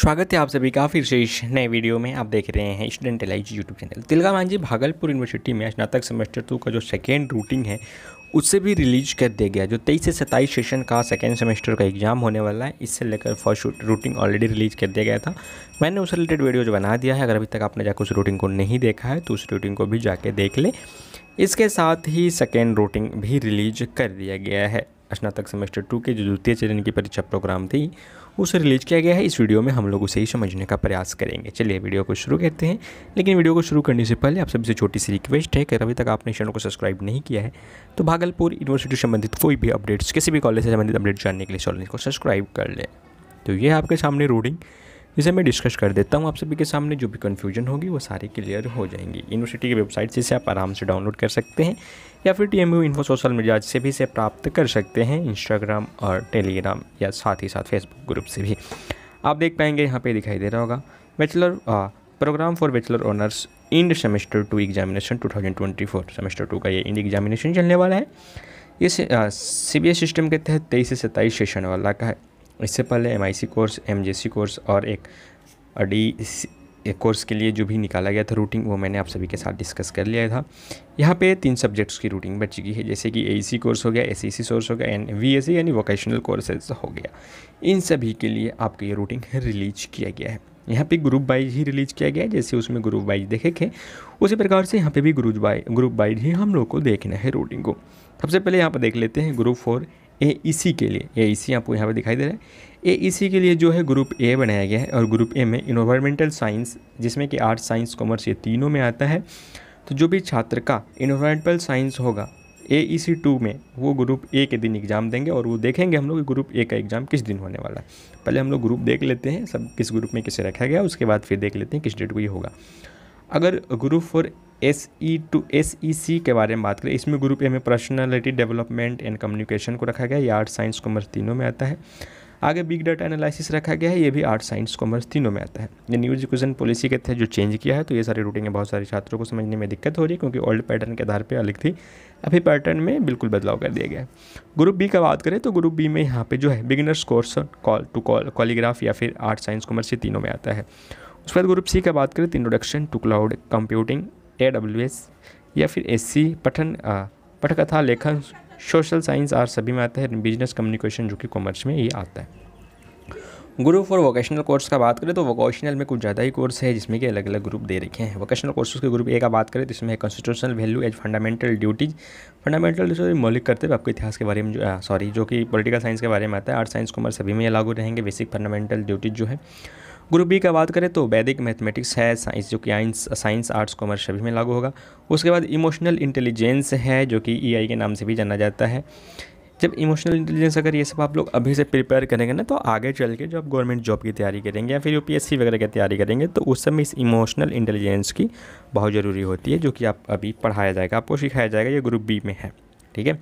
स्वागत है आप सभी का फिर से इस नए वीडियो में आप देख रहे हैं student allies YouTube channel Tilka Manjhi Bhagalpur university में स्नातक सेमेस्टर टू का जो सेकेंड रूटिंग है उससे भी रिलीज कर दिया गया जो तेईस से सत्ताईस सेशन का सेकेंड सेमेस्टर का एग्जाम होने वाला है इससे लेकर फर्स्ट रूटिंग ऑलरेडी रिलीज कर दिया गया था मैंने उस रिलेटेड वीडियो जो बना दिया है अगर अभी तक आपने जाकर उस रूटिंग को नहीं देखा है तो उस रूटिंग को भी जाके देख लें इसके साथ ही सेकेंड रूटिंग भी रिलीज कर दिया गया है स्नातक सेमेस्टर टू के जो द्वितीय चरण की परीक्षा प्रोग्राम थी उसे रिलीज किया गया है इस वीडियो में हम लोग उसे ही समझने का प्रयास करेंगे चलिए वीडियो को शुरू करते हैं लेकिन वीडियो को शुरू करने से पहले आप सभी से छोटी सी रिक्वेस्ट है कि अभी तक आपने चैनल को सब्सक्राइब नहीं किया है तो भागलपुर यूनिवर्सिटी संबंधित कोई भी अपडेट्स किसी भी कॉलेज से संबंधित अपडेट जानने के लिए चैनल को सब्सक्राइब कर लें तो ये आपके सामने रूडिंग इसे मैं डिस्कस कर देता हूँ आप सभी के सामने जो भी कन्फ्यूजन होगी वो सारी क्लियर हो जाएंगी यूनिवर्सिटी की वेबसाइट से इसे आप आराम से डाउनलोड कर सकते हैं या फिर T M info social media से भी इसे प्राप्त कर सकते हैं इंस्टाग्राम और टेलीग्राम या साथ ही साथ फेसबुक ग्रुप से भी आप देख पाएंगे यहाँ पर दिखाई दे रहा होगा bachelor programme for bachelor honours end semester two examination 2024 semester two का ये इंड एग्जामिनेशन चलने वाला है ये सी बी सिस्टम के तहत तेईस से सत्ताईस सेशन वाला का है इससे पहले एम कोर्स एम कोर्स और एक एक कोर्स के लिए जो भी निकाला गया था रूटिंग वो मैंने आप सभी के साथ डिस्कस कर लिया था यहाँ पे तीन सब्जेक्ट्स की रूटिंग बच चुकी है जैसे कि ए कोर्स e हो गया एस सी कोर्स हो गया एंड वी एस यानी वोकेशनल कोर्सेज हो गया इन सभी के लिए आपको ये रूटिंग रिलीज किया गया है यहाँ पे ग्रुप वाइज ही रिलीज किया गया है जैसे उसमें ग्रुप वाइज देखे थे उसी प्रकार से यहाँ पे भी ग्रुप वाइज ग्रुप वाइज ही हम लोग को देखना है रूटिंग को सबसे पहले यहाँ पर देख लेते हैं ग्रुप फोर ए के लिए ए आपको यहाँ पर दिखाई दे रहा है ए के लिए जो है ग्रुप ए बनाया गया है और ग्रुप ए में इन्वायरमेंटल साइंस जिसमें कि आर्ट्स साइंस कॉमर्स ये तीनों में आता है तो जो भी छात्र का इन्वायरमेंटल साइंस होगा ए ई सी टू में वो ग्रुप ए के दिन एग्ज़ाम देंगे और वो देखेंगे हम लोग ग्रुप ए का एग्ज़ाम किस दिन होने वाला है पहले हम लोग ग्रुप देख लेते हैं सब किस ग्रुप में किसे रखा गया उसके बाद फिर देख लेते हैं किस डेट को ये होगा अगर group four S E two S E C के बारे में बात करें इसमें ग्रुप ए में पर्सनालिटी डेवलपमेंट एंड कम्युनिकेशन को रखा गया ये आर्ट साइंस कॉमर्स तीनों में आता है आगे बिग डाटा एनालिसिस रखा गया है ये भी आर्ट साइंस कॉमर्स तीनों में आता है ये न्यू एजुकेशन पॉलिसी के तहत जो चेंज किया है तो ये सारी है बहुत सारे छात्रों को समझने में दिक्कत हो रही है क्योंकि ओल्ड पैटर्न के आधार पर अलग थी अभी पैटर्न में बिल्कुल बदलाव कर दिया गया है ग्रुप बी का बात करें तो ग्रुप बी में यहाँ पर जो है beginners course call to call calligraph या फिर आर्ट साइंस कॉमर्स ये तीनों में आता है उसके बाद ग्रुप सी का बात करें तो introduction to cloud computing A W S या फिर एस सी पठन पठकथा लेखन सोशल साइंस आर सभी में आता है बिजनेस कम्युनिकेशन जो कि कॉमर्स में ये आता है ग्रुप फॉर वोकेशनल कोर्स का बात करें तो वोकेशनल में कुछ ज़्यादा ही कोर्स है जिसमें कि अलग अलग ग्रुप दे रखे हैं वोकेशनल कोर्सेज के ग्रुप ए का बात करें तो इसमें constitutional value as fundamental duties fundamental जो मौलिक करते हुए आपको इतिहास के बारे में सॉरी जो कि पोलिटिकल साइंस के बारे में आता है आर्ट साइंस कॉमर्स सभी में लागू रहेंगे बेसिक फंडामेंटल ड्यूटीज जो है ग्रुप बी का बात करें तो वैदिक मैथमेटिक्स है साइंस जो कि आइंस साइंस आर्ट्स कॉमर्स सभी में लागू होगा उसके बाद इमोशनल इंटेलिजेंस है जो कि ई e के नाम से भी जाना जाता है जब इमोशनल इंटेलिजेंस अगर ये सब आप लोग अभी से प्रिपेयर करेंगे ना तो आगे चल के जो आप गवर्नमेंट जॉब की तैयारी करेंगे या फिर यू वगैरह की तैयारी करेंगे तो उस समय इस इमोशनल इंटेलिजेंस की बहुत ज़रूरी होती है जो कि आप अभी पढ़ाया जाएगा आपको सिखाया जाएगा ये ग्रुप बी में है ठीक है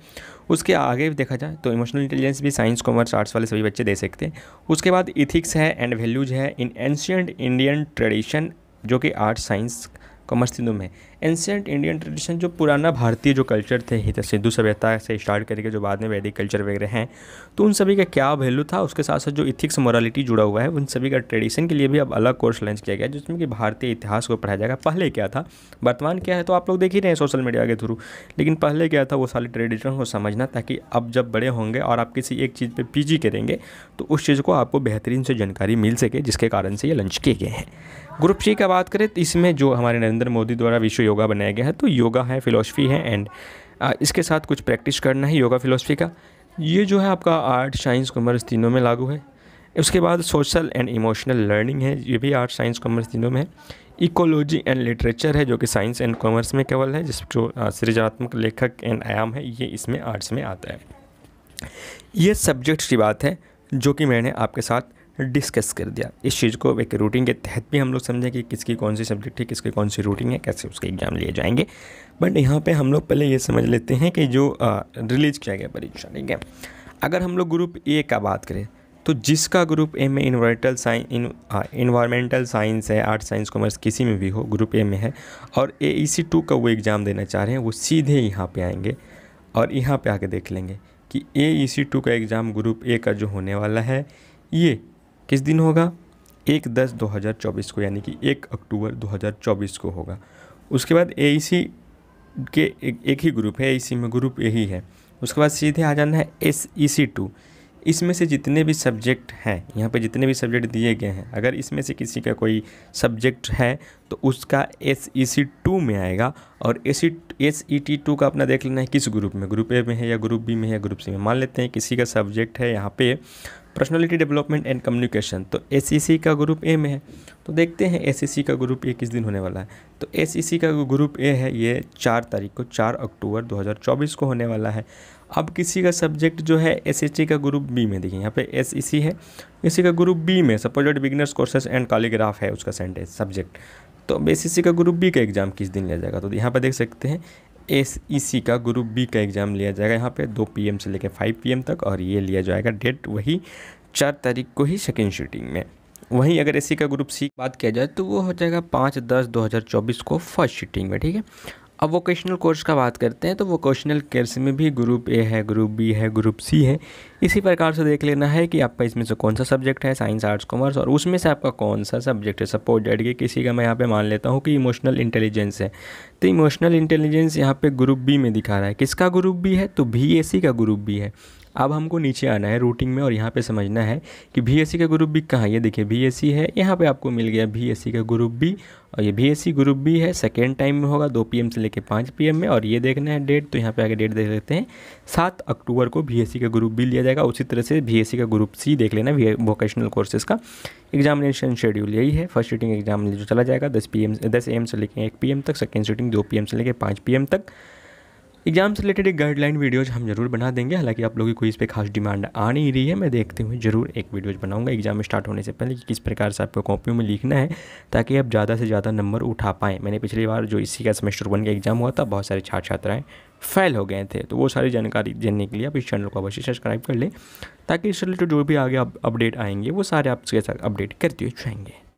उसके आगे भी देखा जाए तो इमोशनल इंटेलिजेंस भी साइंस कॉमर्स आर्ट्स वाले सभी बच्चे दे सकते हैं उसके बाद इथिक्स है एंड वैल्यूज है इन एंशियंट इंडियन ट्रेडिशन जो कि आर्ट्स साइंस कॉमर्स तीनों में एंशेंट इंडियन ट्रेडिशन जो पुराना भारतीय जो कल्चर थे हित सिंधु सभ्यता से स्टार्ट करके जो बाद में वैदिक कल्चर वगैरह हैं तो उन सभी का क्या वैल्यू था उसके साथ साथ जो इथिक्स मॉरलिटी जुड़ा हुआ है उन सभी का ट्रेडिशन के लिए भी अब अलग कोर्स लॉन्च किया गया जिसमें कि भारतीय इतिहास को पढ़ाया जाएगा पहले क्या था वर्तमान क्या है तो आप लोग देख ही रहे हैं सोशल मीडिया के थ्रू लेकिन पहले क्या था वो सारे ट्रेडिशन को समझना ताकि अब जब बड़े होंगे और आप किसी एक चीज़ पर पी करेंगे तो उस चीज़ को आपको बेहतरीन से जानकारी मिल सके जिसके कारण से ये लंच किए गए हैं ग्रुप सी का बात करें तो इसमें जो हमारे नरेंद्र मोदी द्वारा विश्व योगा बनाया गया है तो योगा है फ़िलोसफी है एंड uh, इसके साथ कुछ प्रैक्टिस करना है योगा फिलोसफी का ये जो है आपका आर्ट साइंस कॉमर्स तीनों में लागू है उसके बाद सोशल एंड इमोशनल लर्निंग है ये भी आर्ट साइंस कॉमर्स तीनों में है इकोलॉजी एंड लिटरेचर है जो कि साइंस एंड कॉमर्स में केवल है जिस जो uh, सृजनात्मक लेखक एंड आयाम है ये इसमें आर्ट्स में आता है ये सब्जेक्ट्स की बात है जो कि मैंने आपके साथ डिस्कस कर दिया इस चीज़ को एक रूटीन के तहत भी हम लोग समझें कि किसकी कौन सी सब्जेक्ट है किसकी कौन सी रूटीन है कैसे उसके एग्ज़ाम लिए जाएंगे बट यहाँ पे हम लोग पहले ये समझ लेते हैं कि जो रिलीज़ किया गया परीक्षा ठीक है अगर हम लोग ग्रुप ए का बात करें तो जिसका ग्रुप ए में इन्वर्टल साइंस इन्वायरमेंटल साइंस है आर्ट साइंस कॉमर्स किसी में भी हो ग्रुप ए में है और ए ई सी टू का वो एग्ज़ाम देना चाह रहे हैं वो सीधे यहाँ पर आएंगे और यहाँ पर आके देख लेंगे कि ए ई सी टू का एग्ज़ाम ग्रुप ए का जो होने वाला है ये किस दिन होगा एक दस दो हज़ार चौबीस को यानी कि एक अक्टूबर दो हज़ार चौबीस को होगा उसके बाद e ए के एक, एक ही ग्रुप है ए e में ग्रुप यही है उसके बाद सीधे आ जाना है एस ई सी टू इसमें से जितने भी सब्जेक्ट हैं यहाँ पे जितने भी सब्जेक्ट दिए गए हैं अगर इसमें से किसी का कोई सब्जेक्ट है तो उसका एस ई सी टू में आएगा और S E S E T two का अपना देख लेना है किस ग्रुप में ग्रुप ए में है या ग्रुप बी में है या ग्रुप सी में मान लेते हैं किसी का सब्जेक्ट है यहाँ पे पर्सनालिटी डेवलपमेंट एंड कम्युनिकेशन तो ए का ग्रुप ए में है तो देखते हैं ए का ग्रुप ए किस दिन होने वाला है तो ए का ग्रुप ए है ये चार तारीख को चार अक्टूबर 2024 को होने वाला है अब किसी का सब्जेक्ट जो है एस का ग्रुप बी में देखिए यहाँ पे एस e है इसी का ग्रुप बी में supported beginners courses and calligraph है उसका सेंटेज सब्जेक्ट तो अब का ग्रुप बी का एग्ज़ाम किस दिन लिया जाएगा तो यहाँ पर देख सकते हैं एस ई सी का ग्रुप बी का एग्ज़ाम लिया जाएगा यहाँ पे दो पी एम से लेकर फाइव पी एम तक और ये लिया जाएगा डेट वही चार तारीख को ही सेकेंड शूटिंग में वहीं अगर एस का ग्रुप सी बात किया जाए तो वो हो जाएगा पाँच दस दो हज़ार चौबीस को फर्स्ट शूटिंग में ठीक है अब वोकेशनल कोर्स का बात करते हैं तो वोकेशनल कोर्स में भी ग्रुप ए है ग्रुप बी है ग्रुप सी है इसी प्रकार से देख लेना है कि आपका इसमें से कौन सा सब्जेक्ट है साइंस आर्ट्स कॉमर्स और उसमें से आपका कौन सा सब्जेक्ट है सपोज डेट के किसी का मैं यहाँ पे मान लेता हूँ कि इमोशनल इंटेलिजेंस है तो इमोशनल इंटेलिजेंस यहाँ पर ग्रुप बी में दिखा रहा है किसका ग्रुप बी है तो बी का ग्रुप बी है अब हमको नीचे आना है रूटिंग में और यहाँ पे समझना है कि बी का ग्रुप बी कहाँ ये देखिए बी है यहाँ पे आपको मिल गया बी का ग्रुप बी और ये बी ग्रुप बी है सेकेंड टाइम में होगा दो पी से लेकर पाँच पी में और ये देखना है डेट तो यहाँ पर आगे डेट देख लेते हैं सात अक्टूबर को बी का ग्रुप बी लिया जाएगा उसी तरह से बी का ग्रुप सी देख लेना वोकेशनल कोर्सेज का एग्जामिनेशन शेड्यूल यही है फर्स्ट सीटिंग एग्जाम जो चला जाएगा दस पी दस ए से लेकर एक पी तक सेकेंड सीटिंग दो पी से लेकर पाँच पी तक एग्जाम से रिलेटेड एक गाइडलाइन वीडियोज़ हम जरूर बना देंगे हालांकि आप लोगों की कोई इस पर खास डिमांड आ नहीं रही है मैं देखते हुए जरूर एक वीडियोज़ बनाऊंगा एग्जाम स्टार्ट होने से पहले कि किस प्रकार से आपको कॉपियों में लिखना है ताकि आप ज़्यादा से ज़्यादा नंबर उठा पाएँ मैंने पिछली बार जो इसी का सेमेस्टर वन का एग्जाम हुआ था बहुत सारे छात्र छात्राएँ फेल हो गए थे तो वो सारी जानकारी देने के लिए आप इस चैनल को अवश्य सब्सक्राइब कर लें ताकि इससे रिलेटेड जो भी आगे अपडेट आएंगे वो सारे आपके साथ अपडेट करते हुए जाएंगे